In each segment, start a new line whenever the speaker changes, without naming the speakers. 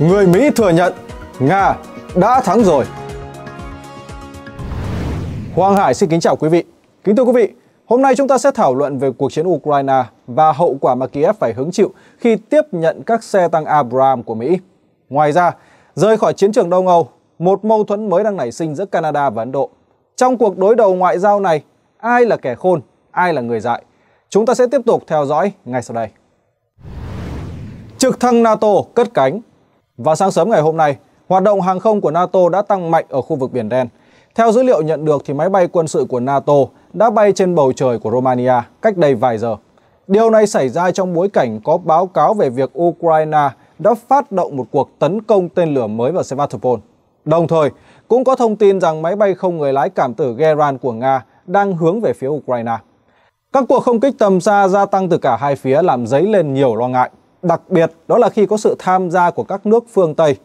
Người Mỹ thừa nhận Nga đã thắng rồi. Hoàng Hải xin kính chào quý vị. Kính thưa quý vị, hôm nay chúng ta sẽ thảo luận về cuộc chiến Ukraine và hậu quả mà Kiev phải hứng chịu khi tiếp nhận các xe tăng Abrams của Mỹ. Ngoài ra, rời khỏi chiến trường Đông Âu, một mâu thuẫn mới đang nảy sinh giữa Canada và Ấn Độ. Trong cuộc đối đầu ngoại giao này, ai là kẻ khôn, ai là người dại? Chúng ta sẽ tiếp tục theo dõi ngay sau đây. Trực thăng NATO cất cánh và sáng sớm ngày hôm nay, hoạt động hàng không của NATO đã tăng mạnh ở khu vực Biển Đen. Theo dữ liệu nhận được thì máy bay quân sự của NATO đã bay trên bầu trời của Romania cách đây vài giờ. Điều này xảy ra trong bối cảnh có báo cáo về việc Ukraine đã phát động một cuộc tấn công tên lửa mới vào Sevastopol. Đồng thời, cũng có thông tin rằng máy bay không người lái cảm tử Geran của Nga đang hướng về phía Ukraine. Các cuộc không kích tầm xa gia tăng từ cả hai phía làm dấy lên nhiều lo ngại đặc biệt đó là khi có sự tham gia của các nước phương Tây.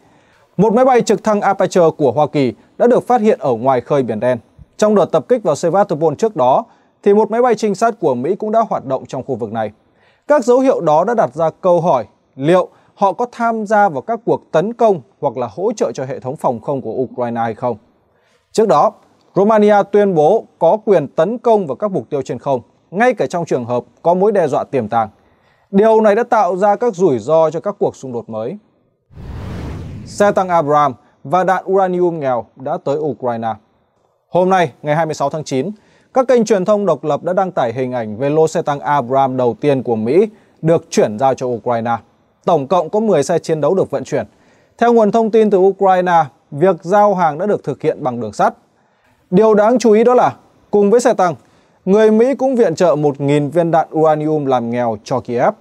Một máy bay trực thăng Apache của Hoa Kỳ đã được phát hiện ở ngoài khơi Biển Đen. Trong đợt tập kích vào Sevastopol trước đó, thì một máy bay trinh sát của Mỹ cũng đã hoạt động trong khu vực này. Các dấu hiệu đó đã đặt ra câu hỏi liệu họ có tham gia vào các cuộc tấn công hoặc là hỗ trợ cho hệ thống phòng không của Ukraine hay không. Trước đó, Romania tuyên bố có quyền tấn công vào các mục tiêu trên không, ngay cả trong trường hợp có mối đe dọa tiềm tàng. Điều này đã tạo ra các rủi ro cho các cuộc xung đột mới. Xe tăng Abrams và đạn uranium nghèo đã tới Ukraine. Hôm nay, ngày 26 tháng 9, các kênh truyền thông độc lập đã đăng tải hình ảnh về lô xe tăng Abrams đầu tiên của Mỹ được chuyển giao cho Ukraine. Tổng cộng có 10 xe chiến đấu được vận chuyển. Theo nguồn thông tin từ Ukraine, việc giao hàng đã được thực hiện bằng đường sắt. Điều đáng chú ý đó là cùng với xe tăng, người Mỹ cũng viện trợ 1.000 viên đạn uranium làm nghèo cho Kiev.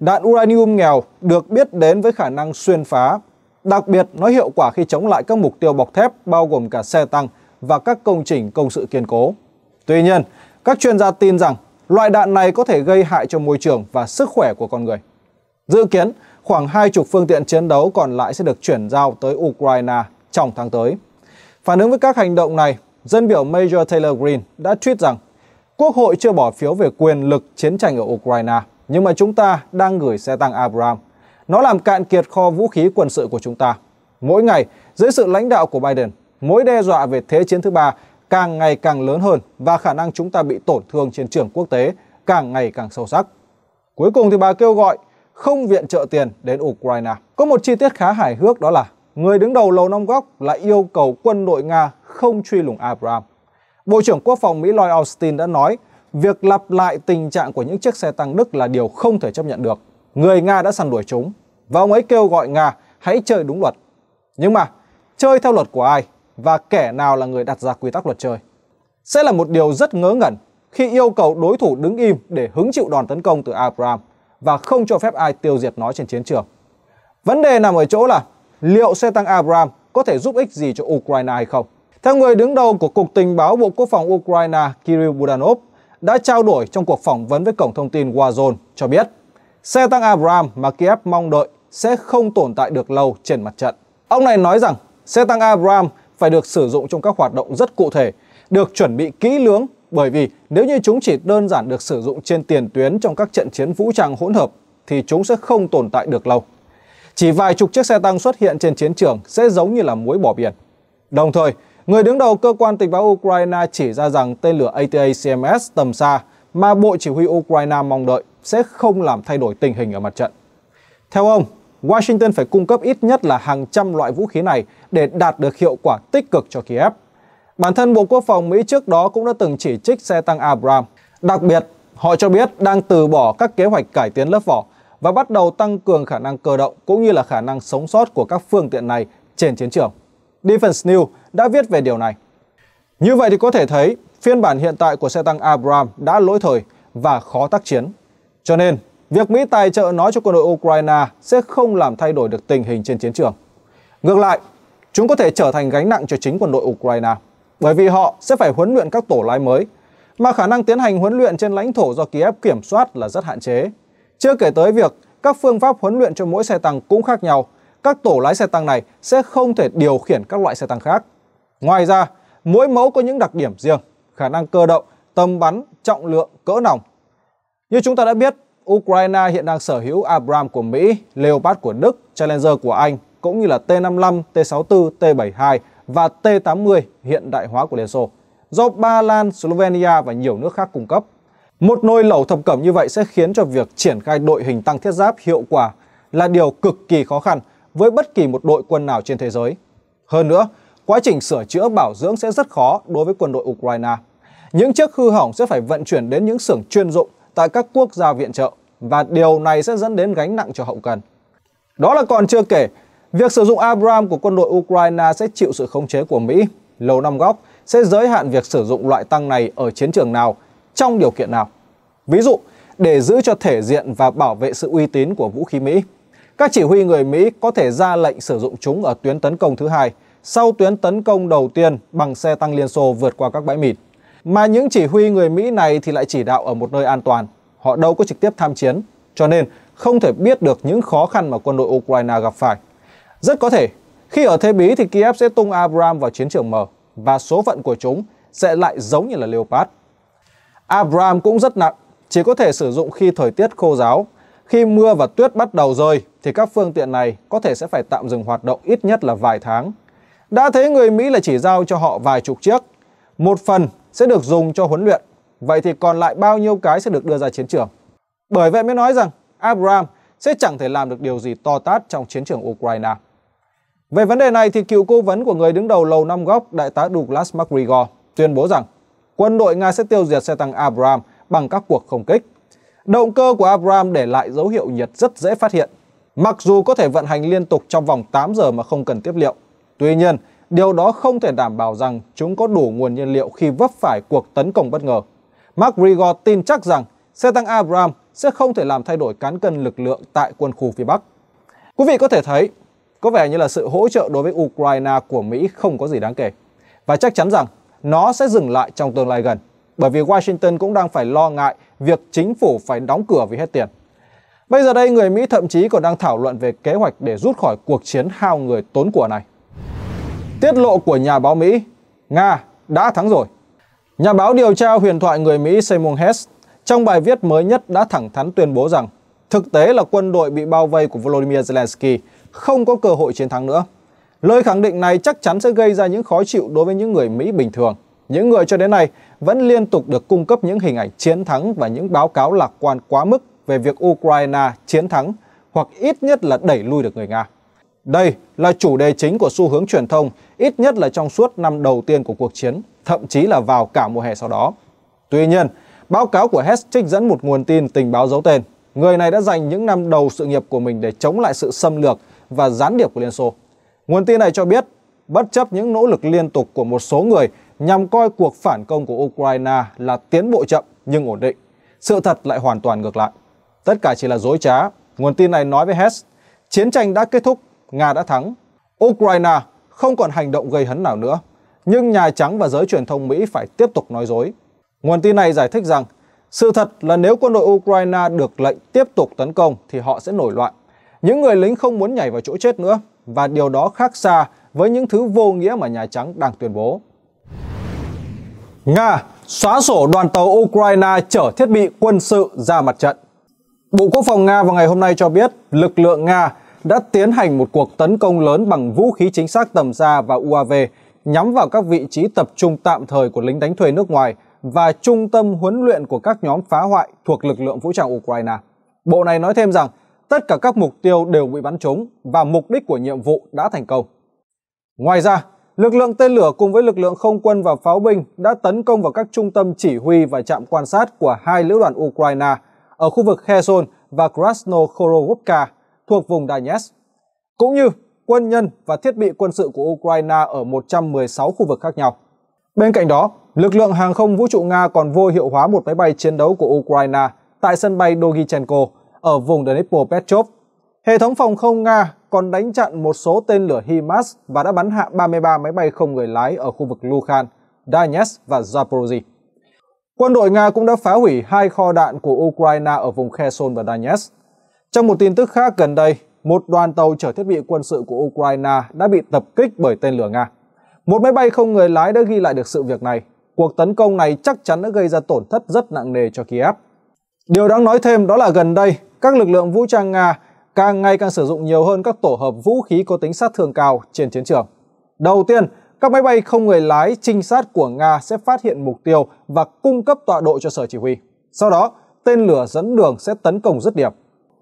Đạn uranium nghèo được biết đến với khả năng xuyên phá, đặc biệt nó hiệu quả khi chống lại các mục tiêu bọc thép bao gồm cả xe tăng và các công trình công sự kiên cố. Tuy nhiên, các chuyên gia tin rằng loại đạn này có thể gây hại cho môi trường và sức khỏe của con người. Dự kiến, khoảng hai chục phương tiện chiến đấu còn lại sẽ được chuyển giao tới Ukraine trong tháng tới. Phản ứng với các hành động này, dân biểu Major Taylor Green đã tweet rằng Quốc hội chưa bỏ phiếu về quyền lực chiến tranh ở Ukraine, nhưng mà chúng ta đang gửi xe tăng Abrams. Nó làm cạn kiệt kho vũ khí quân sự của chúng ta. Mỗi ngày, dưới sự lãnh đạo của Biden, mối đe dọa về thế chiến thứ ba càng ngày càng lớn hơn và khả năng chúng ta bị tổn thương trên trường quốc tế càng ngày càng sâu sắc. Cuối cùng thì bà kêu gọi không viện trợ tiền đến Ukraine. Có một chi tiết khá hài hước đó là người đứng đầu Lầu Năm Góc lại yêu cầu quân đội Nga không truy lùng Abrams. Bộ trưởng Quốc phòng Mỹ Lloyd Austin đã nói việc lặp lại tình trạng của những chiếc xe tăng Đức là điều không thể chấp nhận được. Người Nga đã săn đuổi chúng và ông ấy kêu gọi Nga hãy chơi đúng luật. Nhưng mà chơi theo luật của ai và kẻ nào là người đặt ra quy tắc luật chơi sẽ là một điều rất ngớ ngẩn khi yêu cầu đối thủ đứng im để hứng chịu đòn tấn công từ Abraham và không cho phép ai tiêu diệt nó trên chiến trường. Vấn đề nằm ở chỗ là liệu xe tăng Abraham có thể giúp ích gì cho Ukraine hay không? Theo người đứng đầu của Cục Tình báo Bộ Quốc phòng Ukraine Kirill Budanov đã trao đổi trong cuộc phỏng vấn với cổng thông tin Warzone cho biết xe tăng Abrams mà Kiev mong đợi sẽ không tồn tại được lâu trên mặt trận. Ông này nói rằng xe tăng Abrams phải được sử dụng trong các hoạt động rất cụ thể, được chuẩn bị kỹ lưỡng bởi vì nếu như chúng chỉ đơn giản được sử dụng trên tiền tuyến trong các trận chiến vũ trang hỗn hợp thì chúng sẽ không tồn tại được lâu. Chỉ vài chục chiếc xe tăng xuất hiện trên chiến trường sẽ giống như là muối bỏ biển. Đồng thời, Người đứng đầu cơ quan tình báo Ukraine chỉ ra rằng tên lửa ATACMS tầm xa mà Bộ Chỉ huy Ukraine mong đợi sẽ không làm thay đổi tình hình ở mặt trận. Theo ông, Washington phải cung cấp ít nhất là hàng trăm loại vũ khí này để đạt được hiệu quả tích cực cho Kiev. Bản thân Bộ Quốc phòng Mỹ trước đó cũng đã từng chỉ trích xe tăng Abram. Đặc biệt, họ cho biết đang từ bỏ các kế hoạch cải tiến lớp vỏ và bắt đầu tăng cường khả năng cơ động cũng như là khả năng sống sót của các phương tiện này trên chiến trường. Defense News đã viết về điều này. Như vậy thì có thể thấy phiên bản hiện tại của xe tăng Abram đã lỗi thời và khó tác chiến. Cho nên, việc Mỹ tài trợ nói cho quân đội Ukraine sẽ không làm thay đổi được tình hình trên chiến trường. Ngược lại, chúng có thể trở thành gánh nặng cho chính quân đội Ukraine bởi vì họ sẽ phải huấn luyện các tổ lái mới mà khả năng tiến hành huấn luyện trên lãnh thổ do Kiev kiểm soát là rất hạn chế. Chưa kể tới việc các phương pháp huấn luyện cho mỗi xe tăng cũng khác nhau các tổ lái xe tăng này sẽ không thể điều khiển các loại xe tăng khác. Ngoài ra, mỗi mẫu có những đặc điểm riêng, khả năng cơ động, tầm bắn, trọng lượng, cỡ nòng. Như chúng ta đã biết, Ukraine hiện đang sở hữu Abrams của Mỹ, Leopard của Đức, Challenger của Anh, cũng như là T-55, T-64, T-72 và T-80 hiện đại hóa của Liên Xô, do Ba Lan, Slovenia và nhiều nước khác cung cấp. Một nồi lẩu thập cẩm như vậy sẽ khiến cho việc triển khai đội hình tăng thiết giáp hiệu quả là điều cực kỳ khó khăn với bất kỳ một đội quân nào trên thế giới. Hơn nữa, quá trình sửa chữa bảo dưỡng sẽ rất khó đối với quân đội Ukraine. Những chiếc hư hỏng sẽ phải vận chuyển đến những xưởng chuyên dụng tại các quốc gia viện trợ và điều này sẽ dẫn đến gánh nặng cho hậu cần. Đó là còn chưa kể, việc sử dụng Abram của quân đội Ukraine sẽ chịu sự khống chế của Mỹ. Lầu Năm Góc sẽ giới hạn việc sử dụng loại tăng này ở chiến trường nào, trong điều kiện nào. Ví dụ, để giữ cho thể diện và bảo vệ sự uy tín của vũ khí Mỹ. Các chỉ huy người Mỹ có thể ra lệnh sử dụng chúng ở tuyến tấn công thứ hai sau tuyến tấn công đầu tiên bằng xe tăng Liên Xô vượt qua các bãi mìn. Mà những chỉ huy người Mỹ này thì lại chỉ đạo ở một nơi an toàn, họ đâu có trực tiếp tham chiến, cho nên không thể biết được những khó khăn mà quân đội Ukraine gặp phải. Rất có thể, khi ở Thế Bí thì Kiev sẽ tung Abram vào chiến trường mở và số phận của chúng sẽ lại giống như là Leopard. Abram cũng rất nặng, chỉ có thể sử dụng khi thời tiết khô giáo khi mưa và tuyết bắt đầu rơi thì các phương tiện này có thể sẽ phải tạm dừng hoạt động ít nhất là vài tháng. Đã thấy người Mỹ là chỉ giao cho họ vài chục chiếc, một phần sẽ được dùng cho huấn luyện, vậy thì còn lại bao nhiêu cái sẽ được đưa ra chiến trường. Bởi vậy mới nói rằng Abrams sẽ chẳng thể làm được điều gì to tát trong chiến trường Ukraine. Về vấn đề này thì cựu cố vấn của người đứng đầu lầu năm góc đại tá Douglas McGregor tuyên bố rằng quân đội Nga sẽ tiêu diệt xe tăng Abrams bằng các cuộc không kích. Động cơ của Abrams để lại dấu hiệu nhiệt rất dễ phát hiện, mặc dù có thể vận hành liên tục trong vòng 8 giờ mà không cần tiếp liệu. Tuy nhiên, điều đó không thể đảm bảo rằng chúng có đủ nguồn nhiên liệu khi vấp phải cuộc tấn công bất ngờ. Mark McGregor tin chắc rằng xe tăng Abrams sẽ không thể làm thay đổi cán cân lực lượng tại quân khu phía Bắc. Quý vị có thể thấy, có vẻ như là sự hỗ trợ đối với Ukraine của Mỹ không có gì đáng kể. Và chắc chắn rằng nó sẽ dừng lại trong tương lai gần bởi vì Washington cũng đang phải lo ngại việc chính phủ phải đóng cửa vì hết tiền. Bây giờ đây, người Mỹ thậm chí còn đang thảo luận về kế hoạch để rút khỏi cuộc chiến hao người tốn của này. Tiết lộ của nhà báo Mỹ, Nga đã thắng rồi. Nhà báo điều tra huyền thoại người Mỹ Seymour Hess trong bài viết mới nhất đã thẳng thắn tuyên bố rằng thực tế là quân đội bị bao vây của Volodymyr Zelensky không có cơ hội chiến thắng nữa. Lời khẳng định này chắc chắn sẽ gây ra những khó chịu đối với những người Mỹ bình thường những người cho đến nay vẫn liên tục được cung cấp những hình ảnh chiến thắng và những báo cáo lạc quan quá mức về việc Ukraine chiến thắng hoặc ít nhất là đẩy lui được người Nga. Đây là chủ đề chính của xu hướng truyền thông, ít nhất là trong suốt năm đầu tiên của cuộc chiến, thậm chí là vào cả mùa hè sau đó. Tuy nhiên, báo cáo của Hess trích dẫn một nguồn tin tình báo giấu tên. Người này đã dành những năm đầu sự nghiệp của mình để chống lại sự xâm lược và gián điệp của Liên Xô. Nguồn tin này cho biết, bất chấp những nỗ lực liên tục của một số người nhằm coi cuộc phản công của Ukraine là tiến bộ chậm nhưng ổn định. Sự thật lại hoàn toàn ngược lại. Tất cả chỉ là dối trá. Nguồn tin này nói với Hess, chiến tranh đã kết thúc, Nga đã thắng. Ukraine không còn hành động gây hấn nào nữa. Nhưng Nhà Trắng và giới truyền thông Mỹ phải tiếp tục nói dối. Nguồn tin này giải thích rằng, sự thật là nếu quân đội Ukraine được lệnh tiếp tục tấn công thì họ sẽ nổi loạn. Những người lính không muốn nhảy vào chỗ chết nữa và điều đó khác xa với những thứ vô nghĩa mà Nhà Trắng đang tuyên bố. Nga xóa sổ đoàn tàu Ukraine chở thiết bị quân sự ra mặt trận. Bộ Quốc phòng Nga vào ngày hôm nay cho biết lực lượng Nga đã tiến hành một cuộc tấn công lớn bằng vũ khí chính xác tầm xa và UAV nhắm vào các vị trí tập trung tạm thời của lính đánh thuê nước ngoài và trung tâm huấn luyện của các nhóm phá hoại thuộc lực lượng vũ trang Ukraine. Bộ này nói thêm rằng tất cả các mục tiêu đều bị bắn trúng và mục đích của nhiệm vụ đã thành công. Ngoài ra, lực lượng tên lửa cùng với lực lượng không quân và pháo binh đã tấn công vào các trung tâm chỉ huy và trạm quan sát của hai lữ đoàn Ukraine ở khu vực Kherson và Krasnokhorovka thuộc vùng Donetsk, cũng như quân nhân và thiết bị quân sự của Ukraine ở 116 khu vực khác nhau. Bên cạnh đó, lực lượng hàng không vũ trụ Nga còn vô hiệu hóa một máy bay chiến đấu của Ukraine tại sân bay Dogichenko ở vùng Dnipropetrovsk Hệ thống phòng không Nga còn đánh chặn một số tên lửa HIMARS và đã bắn hạ 33 máy bay không người lái ở khu vực Lukan, Donetsk và Zaporozhye. Quân đội Nga cũng đã phá hủy hai kho đạn của Ukraine ở vùng Kherson và Donetsk. Trong một tin tức khác gần đây, một đoàn tàu chở thiết bị quân sự của Ukraine đã bị tập kích bởi tên lửa Nga. Một máy bay không người lái đã ghi lại được sự việc này. Cuộc tấn công này chắc chắn đã gây ra tổn thất rất nặng nề cho Kiev. Điều đáng nói thêm đó là gần đây, các lực lượng vũ trang Nga càng ngày càng sử dụng nhiều hơn các tổ hợp vũ khí có tính sát thương cao trên chiến trường. Đầu tiên, các máy bay không người lái trinh sát của Nga sẽ phát hiện mục tiêu và cung cấp tọa độ cho sở chỉ huy. Sau đó, tên lửa dẫn đường sẽ tấn công dứt điểm.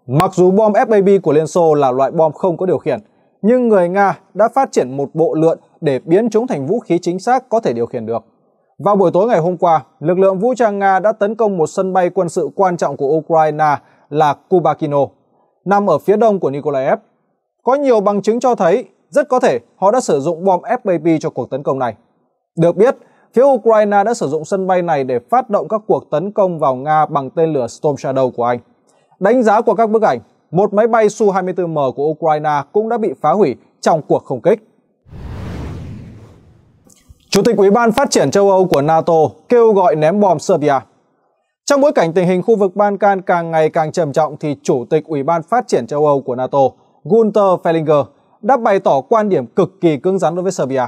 Mặc dù bom FAB của Liên Xô là loại bom không có điều khiển, nhưng người Nga đã phát triển một bộ lượn để biến chúng thành vũ khí chính xác có thể điều khiển được. Vào buổi tối ngày hôm qua, lực lượng vũ trang Nga đã tấn công một sân bay quân sự quan trọng của Ukraine là Kubakino nằm ở phía đông của Nikolaev. Có nhiều bằng chứng cho thấy rất có thể họ đã sử dụng bom FPV cho cuộc tấn công này. Được biết, phía Ukraine đã sử dụng sân bay này để phát động các cuộc tấn công vào Nga bằng tên lửa Storm Shadow của Anh. Đánh giá của các bức ảnh, một máy bay Su-24M của Ukraine cũng đã bị phá hủy trong cuộc không kích. Chủ tịch Ủy ban Phát triển châu Âu của NATO kêu gọi ném bom Serbia – trong bối cảnh tình hình khu vực Ban Can càng ngày càng trầm trọng thì Chủ tịch Ủy ban Phát triển châu Âu của NATO Gunther Fellinger đã bày tỏ quan điểm cực kỳ cứng rắn đối với Serbia.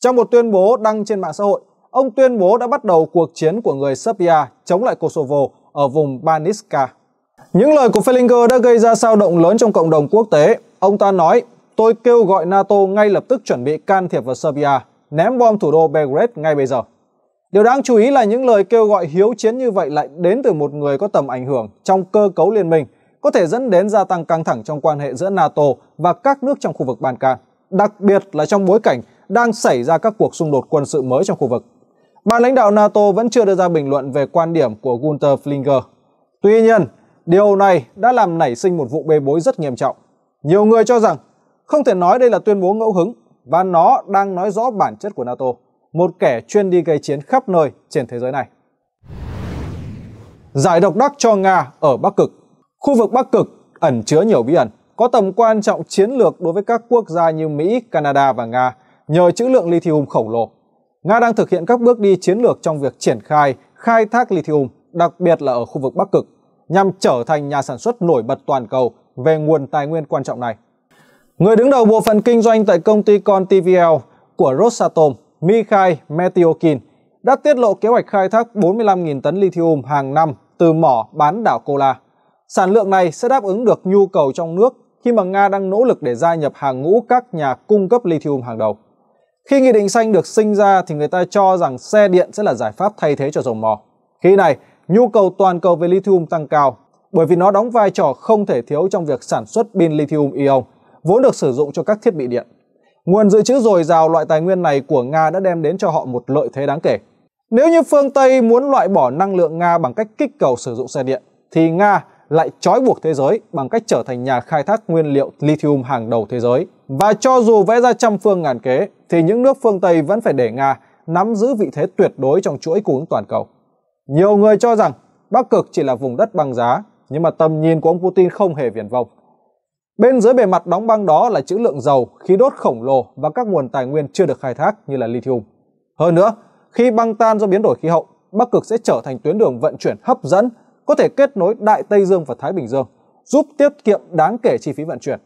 Trong một tuyên bố đăng trên mạng xã hội, ông tuyên bố đã bắt đầu cuộc chiến của người Serbia chống lại Kosovo ở vùng Banitska. Những lời của Fellinger đã gây ra sao động lớn trong cộng đồng quốc tế. Ông ta nói, tôi kêu gọi NATO ngay lập tức chuẩn bị can thiệp vào Serbia, ném bom thủ đô Belgrade ngay bây giờ. Điều đáng chú ý là những lời kêu gọi hiếu chiến như vậy lại đến từ một người có tầm ảnh hưởng trong cơ cấu liên minh, có thể dẫn đến gia tăng căng thẳng trong quan hệ giữa NATO và các nước trong khu vực Ban Can, đặc biệt là trong bối cảnh đang xảy ra các cuộc xung đột quân sự mới trong khu vực. Ban lãnh đạo NATO vẫn chưa đưa ra bình luận về quan điểm của Gunther Flinger. Tuy nhiên, điều này đã làm nảy sinh một vụ bê bối rất nghiêm trọng. Nhiều người cho rằng không thể nói đây là tuyên bố ngẫu hứng và nó đang nói rõ bản chất của NATO một kẻ chuyên đi gây chiến khắp nơi trên thế giới này. Giải độc đắc cho Nga ở Bắc Cực Khu vực Bắc Cực ẩn chứa nhiều bí ẩn, có tầm quan trọng chiến lược đối với các quốc gia như Mỹ, Canada và Nga nhờ trữ lượng lithium khổng lồ. Nga đang thực hiện các bước đi chiến lược trong việc triển khai, khai thác lithium, đặc biệt là ở khu vực Bắc Cực, nhằm trở thành nhà sản xuất nổi bật toàn cầu về nguồn tài nguyên quan trọng này. Người đứng đầu bộ phận kinh doanh tại công ty Contivial của Rosatom Mikhail Metiokin đã tiết lộ kế hoạch khai thác 45.000 tấn lithium hàng năm từ mỏ bán đảo Kola. Sản lượng này sẽ đáp ứng được nhu cầu trong nước khi mà Nga đang nỗ lực để gia nhập hàng ngũ các nhà cung cấp lithium hàng đầu. Khi nghị định xanh được sinh ra thì người ta cho rằng xe điện sẽ là giải pháp thay thế cho dầu mỏ. Khi này, nhu cầu toàn cầu về lithium tăng cao bởi vì nó đóng vai trò không thể thiếu trong việc sản xuất pin lithium ion vốn được sử dụng cho các thiết bị điện. Nguồn dự trữ dồi dào loại tài nguyên này của Nga đã đem đến cho họ một lợi thế đáng kể. Nếu như phương Tây muốn loại bỏ năng lượng Nga bằng cách kích cầu sử dụng xe điện, thì Nga lại trói buộc thế giới bằng cách trở thành nhà khai thác nguyên liệu lithium hàng đầu thế giới. Và cho dù vẽ ra trăm phương ngàn kế, thì những nước phương Tây vẫn phải để Nga nắm giữ vị thế tuyệt đối trong chuỗi cung ứng toàn cầu. Nhiều người cho rằng Bắc Cực chỉ là vùng đất băng giá, nhưng mà tầm nhìn của ông Putin không hề viển vông. Bên dưới bề mặt đóng băng đó là trữ lượng dầu, khí đốt khổng lồ và các nguồn tài nguyên chưa được khai thác như là lithium. Hơn nữa, khi băng tan do biến đổi khí hậu, Bắc Cực sẽ trở thành tuyến đường vận chuyển hấp dẫn, có thể kết nối Đại Tây Dương và Thái Bình Dương, giúp tiết kiệm đáng kể chi phí vận chuyển.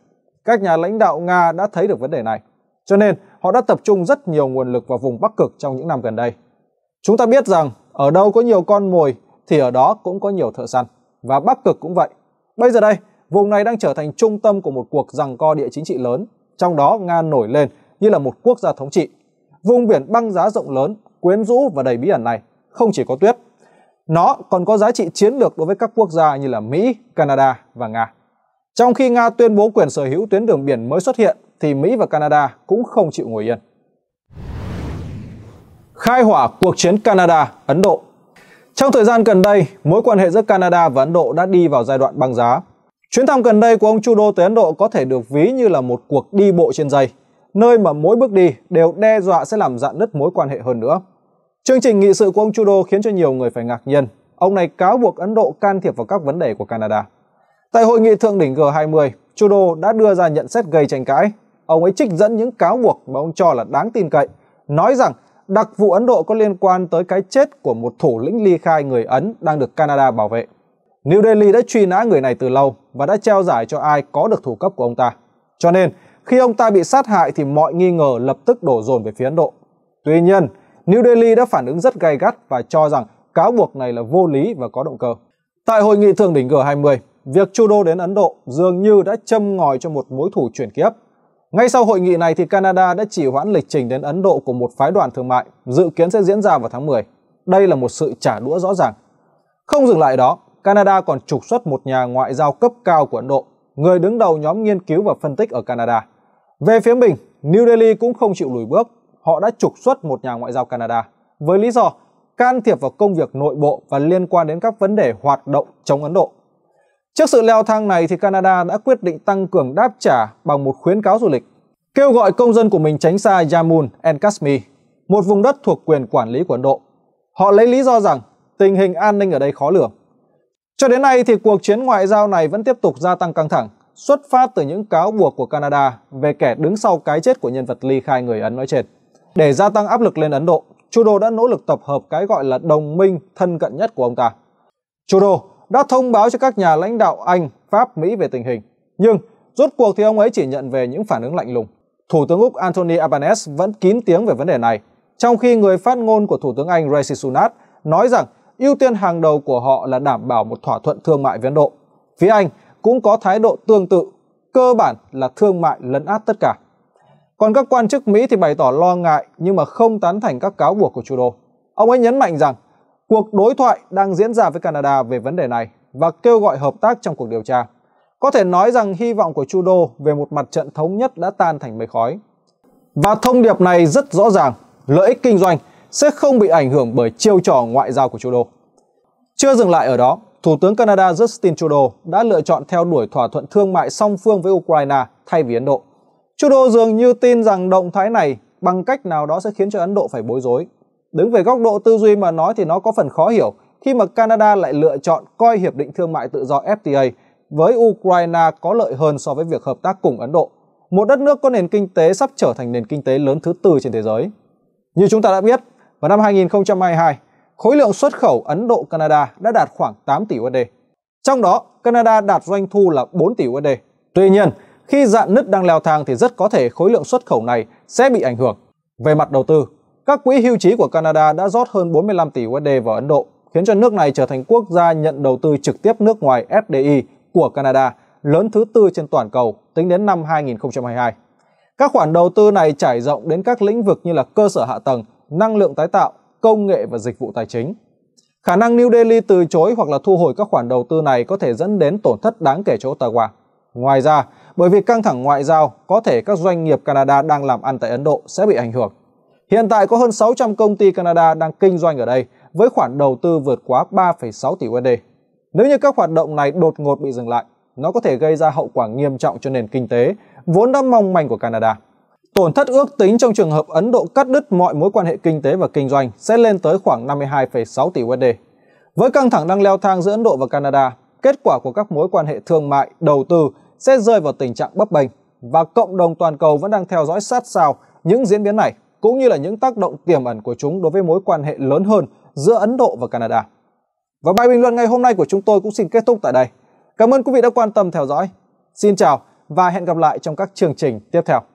Các nhà lãnh đạo Nga đã thấy được vấn đề này, cho nên họ đã tập trung rất nhiều nguồn lực vào vùng Bắc Cực trong những năm gần đây. Chúng ta biết rằng ở đâu có nhiều con mồi thì ở đó cũng có nhiều thợ săn và Bắc Cực cũng vậy. Bây giờ đây, Vùng này đang trở thành trung tâm của một cuộc giằng co địa chính trị lớn, trong đó Nga nổi lên như là một quốc gia thống trị. Vùng biển băng giá rộng lớn, quyến rũ và đầy bí ẩn này không chỉ có tuyết, nó còn có giá trị chiến lược đối với các quốc gia như là Mỹ, Canada và Nga. Trong khi Nga tuyên bố quyền sở hữu tuyến đường biển mới xuất hiện thì Mỹ và Canada cũng không chịu ngồi yên. Khai hỏa cuộc chiến Canada Ấn Độ. Trong thời gian gần đây, mối quan hệ giữa Canada và Ấn Độ đã đi vào giai đoạn băng giá. Chuyến thăm gần đây của ông Trudeau tới Ấn Độ có thể được ví như là một cuộc đi bộ trên dây, nơi mà mỗi bước đi đều đe dọa sẽ làm dạn nứt mối quan hệ hơn nữa. Chương trình nghị sự của ông Trudeau khiến cho nhiều người phải ngạc nhiên. Ông này cáo buộc Ấn Độ can thiệp vào các vấn đề của Canada. Tại hội nghị thượng đỉnh G20, Trudeau đã đưa ra nhận xét gây tranh cãi. Ông ấy trích dẫn những cáo buộc mà ông cho là đáng tin cậy, nói rằng đặc vụ Ấn Độ có liên quan tới cái chết của một thủ lĩnh ly khai người Ấn đang được Canada bảo vệ. New Delhi đã truy nã người này từ lâu và đã treo giải cho ai có được thủ cấp của ông ta. Cho nên, khi ông ta bị sát hại thì mọi nghi ngờ lập tức đổ dồn về phía Ấn Độ. Tuy nhiên, New Delhi đã phản ứng rất gay gắt và cho rằng cáo buộc này là vô lý và có động cơ. Tại hội nghị thượng đỉnh G20, việc Trudeau đến Ấn Độ dường như đã châm ngòi cho một mối thủ chuyển kiếp. Ngay sau hội nghị này thì Canada đã chỉ hoãn lịch trình đến Ấn Độ của một phái đoàn thương mại, dự kiến sẽ diễn ra vào tháng 10. Đây là một sự trả đũa rõ ràng. Không dừng lại đó, Canada còn trục xuất một nhà ngoại giao cấp cao của Ấn Độ, người đứng đầu nhóm nghiên cứu và phân tích ở Canada. Về phía mình, New Delhi cũng không chịu lùi bước, họ đã trục xuất một nhà ngoại giao Canada với lý do can thiệp vào công việc nội bộ và liên quan đến các vấn đề hoạt động chống Ấn Độ. Trước sự leo thang này thì Canada đã quyết định tăng cường đáp trả bằng một khuyến cáo du lịch, kêu gọi công dân của mình tránh xa Jammu and Kashmir, một vùng đất thuộc quyền quản lý của Ấn Độ. Họ lấy lý do rằng tình hình an ninh ở đây khó lường. Cho đến nay thì cuộc chiến ngoại giao này vẫn tiếp tục gia tăng căng thẳng, xuất phát từ những cáo buộc của Canada về kẻ đứng sau cái chết của nhân vật ly khai người Ấn nói trên. Để gia tăng áp lực lên Ấn Độ, Trudeau đã nỗ lực tập hợp cái gọi là đồng minh thân cận nhất của ông ta. Trudeau đã thông báo cho các nhà lãnh đạo Anh, Pháp, Mỹ về tình hình, nhưng rốt cuộc thì ông ấy chỉ nhận về những phản ứng lạnh lùng. Thủ tướng Úc Anthony Albanese vẫn kín tiếng về vấn đề này, trong khi người phát ngôn của Thủ tướng Anh Rishi Sunak nói rằng ưu tiên hàng đầu của họ là đảm bảo một thỏa thuận thương mại với Ấn Độ. Phía Anh cũng có thái độ tương tự, cơ bản là thương mại lấn át tất cả. Còn các quan chức Mỹ thì bày tỏ lo ngại nhưng mà không tán thành các cáo buộc của Trudeau. Ông ấy nhấn mạnh rằng cuộc đối thoại đang diễn ra với Canada về vấn đề này và kêu gọi hợp tác trong cuộc điều tra. Có thể nói rằng hy vọng của Trudeau về một mặt trận thống nhất đã tan thành mây khói. Và thông điệp này rất rõ ràng, lợi ích kinh doanh sẽ không bị ảnh hưởng bởi chiêu trò ngoại giao của Trudeau. Chưa dừng lại ở đó, Thủ tướng Canada Justin Trudeau đã lựa chọn theo đuổi thỏa thuận thương mại song phương với Ukraine thay vì Ấn Độ. Trudeau dường như tin rằng động thái này bằng cách nào đó sẽ khiến cho Ấn Độ phải bối rối. Đứng về góc độ tư duy mà nói thì nó có phần khó hiểu khi mà Canada lại lựa chọn coi Hiệp định Thương mại Tự do FTA với Ukraine có lợi hơn so với việc hợp tác cùng Ấn Độ, một đất nước có nền kinh tế sắp trở thành nền kinh tế lớn thứ tư trên thế giới. Như chúng ta đã biết, vào năm 2022, khối lượng xuất khẩu Ấn Độ-Canada đã đạt khoảng 8 tỷ USD. Trong đó, Canada đạt doanh thu là 4 tỷ USD. Tuy nhiên, khi dạn nứt đang leo thang thì rất có thể khối lượng xuất khẩu này sẽ bị ảnh hưởng. Về mặt đầu tư, các quỹ hưu trí của Canada đã rót hơn 45 tỷ USD vào Ấn Độ, khiến cho nước này trở thành quốc gia nhận đầu tư trực tiếp nước ngoài FDI của Canada lớn thứ tư trên toàn cầu tính đến năm 2022. Các khoản đầu tư này trải rộng đến các lĩnh vực như là cơ sở hạ tầng, năng lượng tái tạo, công nghệ và dịch vụ tài chính. Khả năng New Delhi từ chối hoặc là thu hồi các khoản đầu tư này có thể dẫn đến tổn thất đáng kể cho Ottawa. Ngoài ra, bởi vì căng thẳng ngoại giao, có thể các doanh nghiệp Canada đang làm ăn tại Ấn Độ sẽ bị ảnh hưởng. Hiện tại có hơn 600 công ty Canada đang kinh doanh ở đây với khoản đầu tư vượt quá 3,6 tỷ USD. Nếu như các hoạt động này đột ngột bị dừng lại, nó có thể gây ra hậu quả nghiêm trọng cho nền kinh tế vốn đã mong manh của Canada. Tổn thất ước tính trong trường hợp Ấn Độ cắt đứt mọi mối quan hệ kinh tế và kinh doanh sẽ lên tới khoảng 52,6 tỷ USD. Với căng thẳng đang leo thang giữa Ấn Độ và Canada, kết quả của các mối quan hệ thương mại, đầu tư sẽ rơi vào tình trạng bấp bênh và cộng đồng toàn cầu vẫn đang theo dõi sát sao những diễn biến này cũng như là những tác động tiềm ẩn của chúng đối với mối quan hệ lớn hơn giữa Ấn Độ và Canada. Và bài bình luận ngày hôm nay của chúng tôi cũng xin kết thúc tại đây. Cảm ơn quý vị đã quan tâm theo dõi. Xin chào và hẹn gặp lại trong các chương trình tiếp theo.